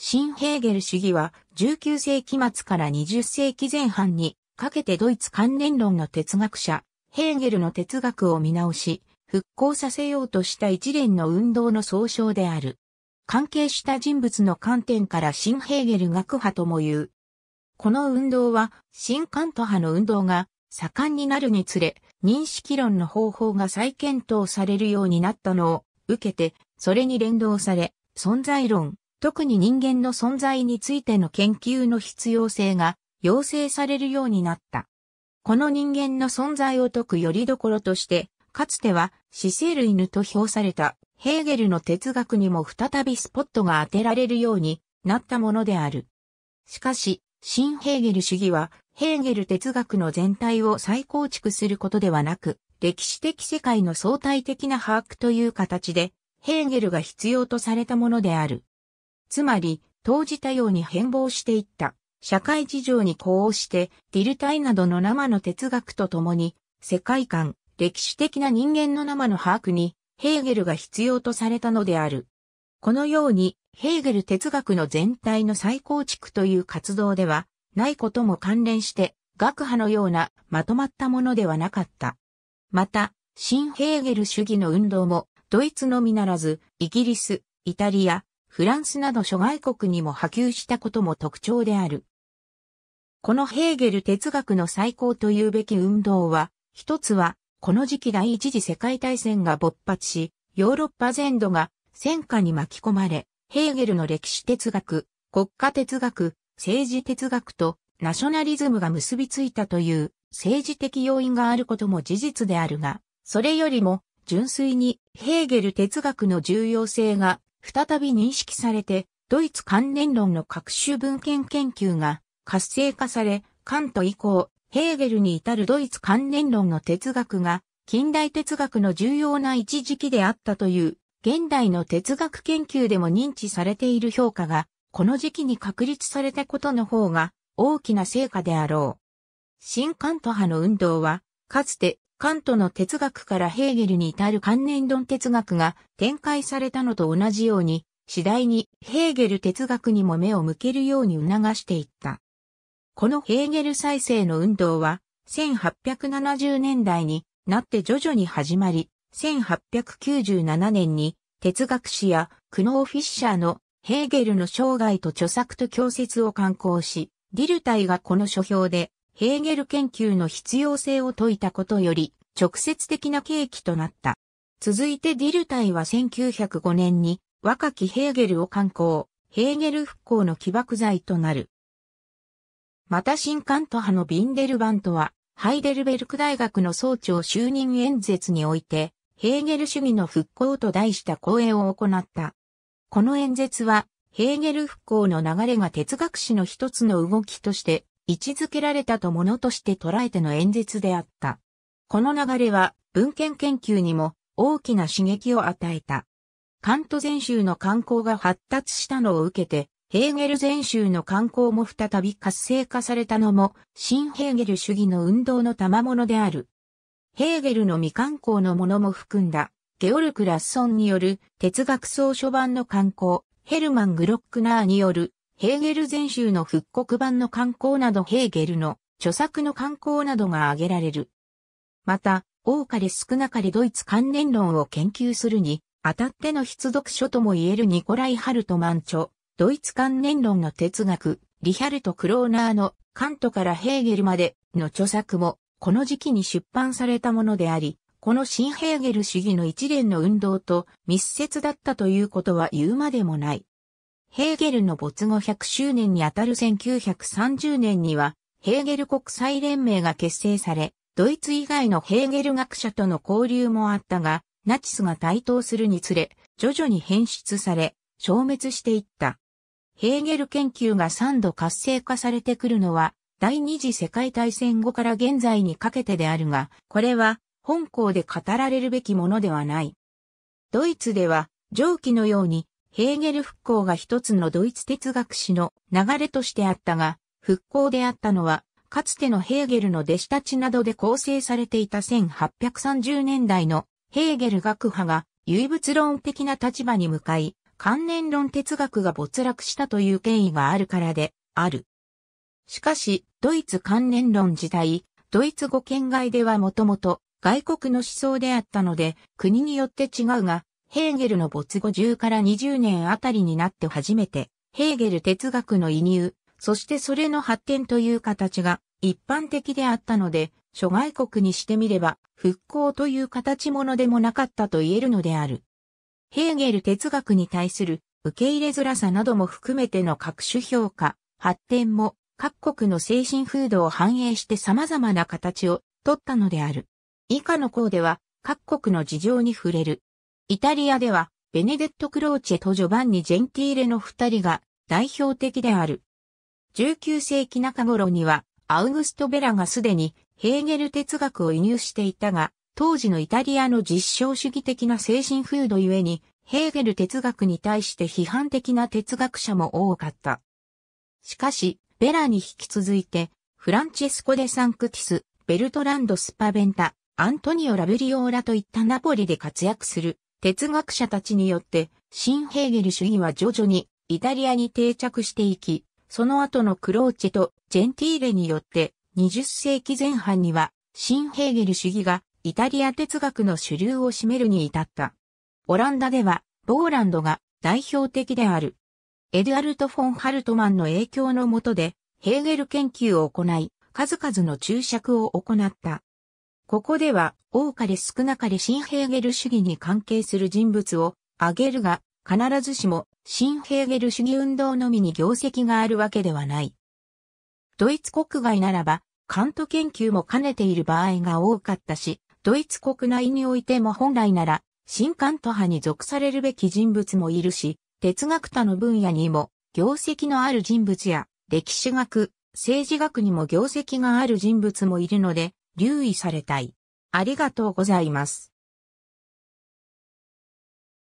新ヘーゲル主義は19世紀末から20世紀前半にかけてドイツ関連論の哲学者、ヘーゲルの哲学を見直し、復興させようとした一連の運動の総称である。関係した人物の観点から新ヘーゲル学派とも言う。この運動は、新カント派の運動が盛んになるにつれ、認識論の方法が再検討されるようになったのを受けて、それに連動され、存在論、特に人間の存在についての研究の必要性が要請されるようになった。この人間の存在を解くよりどころとして、かつては死生類ぬと評されたヘーゲルの哲学にも再びスポットが当てられるようになったものである。しかし、新ヘーゲル主義は、ヘーゲル哲学の全体を再構築することではなく、歴史的世界の相対的な把握という形で、ヘーゲルが必要とされたものである。つまり、当時多様に変貌していった。社会事情に呼応して、ディルタイなどの生の哲学とともに、世界観、歴史的な人間の生の把握に、ヘーゲルが必要とされたのである。このように、ヘーゲル哲学の全体の再構築という活動では、ないことも関連して、学派のようなまとまったものではなかった。また、新ヘーゲル主義の運動も、ドイツのみならず、イギリス、イタリア、フランスなど諸外国にも波及したことも特徴である。このヘーゲル哲学の最高というべき運動は、一つは、この時期第一次世界大戦が勃発し、ヨーロッパ全土が戦火に巻き込まれ、ヘーゲルの歴史哲学、国家哲学、政治哲学とナショナリズムが結びついたという政治的要因があることも事実であるが、それよりも純粋にヘーゲル哲学の重要性が再び認識されて、ドイツ関連論の各種文献研究が活性化され、カント以降、ヘーゲルに至るドイツ関連論の哲学が、近代哲学の重要な一時期であったという、現代の哲学研究でも認知されている評価が、この時期に確立されたことの方が、大きな成果であろう。新カント派の運動は、かつてカントの哲学からヘーゲルに至る関連論哲学が展開されたのと同じように、次第にヘーゲル哲学にも目を向けるように促していった。このヘーゲル再生の運動は、1870年代になって徐々に始まり、1897年に哲学史やクノーフィッシャーのヘーゲルの生涯と著作と教説を刊行し、ディルタイがこの書評でヘーゲル研究の必要性を説いたことより直接的な契機となった。続いてディルタイは1905年に若きヘーゲルを刊行、ヘーゲル復興の起爆剤となる。また新カント派のビンデルバントは、ハイデルベルク大学の総長就任演説において、ヘーゲル主義の復興と題した講演を行った。この演説は、ヘーゲル復興の流れが哲学史の一つの動きとして位置づけられたとものとして捉えての演説であった。この流れは文献研究にも大きな刺激を与えた。カント全集の観光が発達したのを受けて、ヘーゲル全集の観光も再び活性化されたのも、新ヘーゲル主義の運動の賜物である。ヘーゲルの未観光のものも含んだ、ゲオルク・ラッソンによる哲学総書版の観光、ヘルマン・グロックナーによるヘーゲル全集の復刻版の観光などヘーゲルの著作の観光などが挙げられる。また、多かれ少なかれドイツ関連論を研究するに、あたっての必読書とも言えるニコライ・ハルトマン著、ドイツ関連論の哲学、リヒャルト・クローナーのカントからヘーゲルまでの著作も、この時期に出版されたものであり、この新ヘーゲル主義の一連の運動と密接だったということは言うまでもない。ヘーゲルの没後100周年にあたる1930年には、ヘーゲル国際連盟が結成され、ドイツ以外のヘーゲル学者との交流もあったが、ナチスが台頭するにつれ、徐々に変質され、消滅していった。ヘーゲル研究が3度活性化されてくるのは、第二次世界大戦後から現在にかけてであるが、これは本校で語られるべきものではない。ドイツでは、上記のようにヘーゲル復興が一つのドイツ哲学史の流れとしてあったが、復興であったのは、かつてのヘーゲルの弟子たちなどで構成されていた1830年代のヘーゲル学派が唯物論的な立場に向かい、関連論哲学が没落したという権威があるからで、ある。しかし、ドイツ関連論自体、ドイツ語圏外ではもともと外国の思想であったので、国によって違うが、ヘーゲルの没後10から20年あたりになって初めて、ヘーゲル哲学の移入、そしてそれの発展という形が一般的であったので、諸外国にしてみれば、復興という形ものでもなかったと言えるのである。ヘーゲル哲学に対する受け入れづらさなども含めての各種評価、発展も各国の精神風土を反映して様々な形を取ったのである。以下の項では各国の事情に触れる。イタリアでは、ベネデット・クローチェとジョバンニ・ジェンティーレの二人が代表的である。19世紀中頃には、アウグスト・ベラがすでにヘーゲル哲学を輸入していたが、当時のイタリアの実証主義的な精神風土ゆえに、ヘーゲル哲学に対して批判的な哲学者も多かった。しかし、ベラに引き続いて、フランチェスコ・デ・サンクティス、ベルトランド・スパベンタ、アントニオ・ラブリオーラといったナポリで活躍する哲学者たちによって、新ヘーゲル主義は徐々にイタリアに定着していき、その後のクローチェとジェンティーレによって20世紀前半には新ヘーゲル主義がイタリア哲学の主流を占めるに至った。オランダではボーランドが代表的である。エドアルト・フォン・ハルトマンの影響のもとでヘーゲル研究を行い、数々の注釈を行った。ここでは、多かれ少なかれ新ヘーゲル主義に関係する人物を挙げるが、必ずしも新ヘーゲル主義運動のみに業績があるわけではない。ドイツ国外ならば、カント研究も兼ねている場合が多かったし、ドイツ国内においても本来なら、新カント派に属されるべき人物もいるし、哲学他の分野にも、業績のある人物や、歴史学、政治学にも業績がある人物もいるので、留意されたい。ありがとうございます。